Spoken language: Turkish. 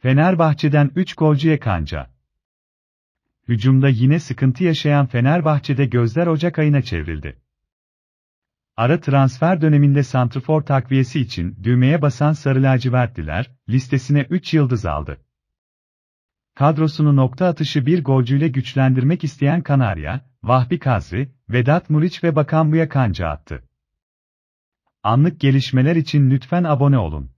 Fenerbahçe'den 3 golcüye kanca. Hücumda yine sıkıntı yaşayan Fenerbahçe'de gözler Ocak ayına çevrildi. Ara transfer döneminde santrfor takviyesi için düğmeye basan sarı lacivertliler, listesine 3 yıldız aldı. Kadrosunu nokta atışı bir golcüyle güçlendirmek isteyen Kanarya, Vahbi Kazri, Vedat Muriç ve Bakan Buya kanca attı. Anlık gelişmeler için lütfen abone olun.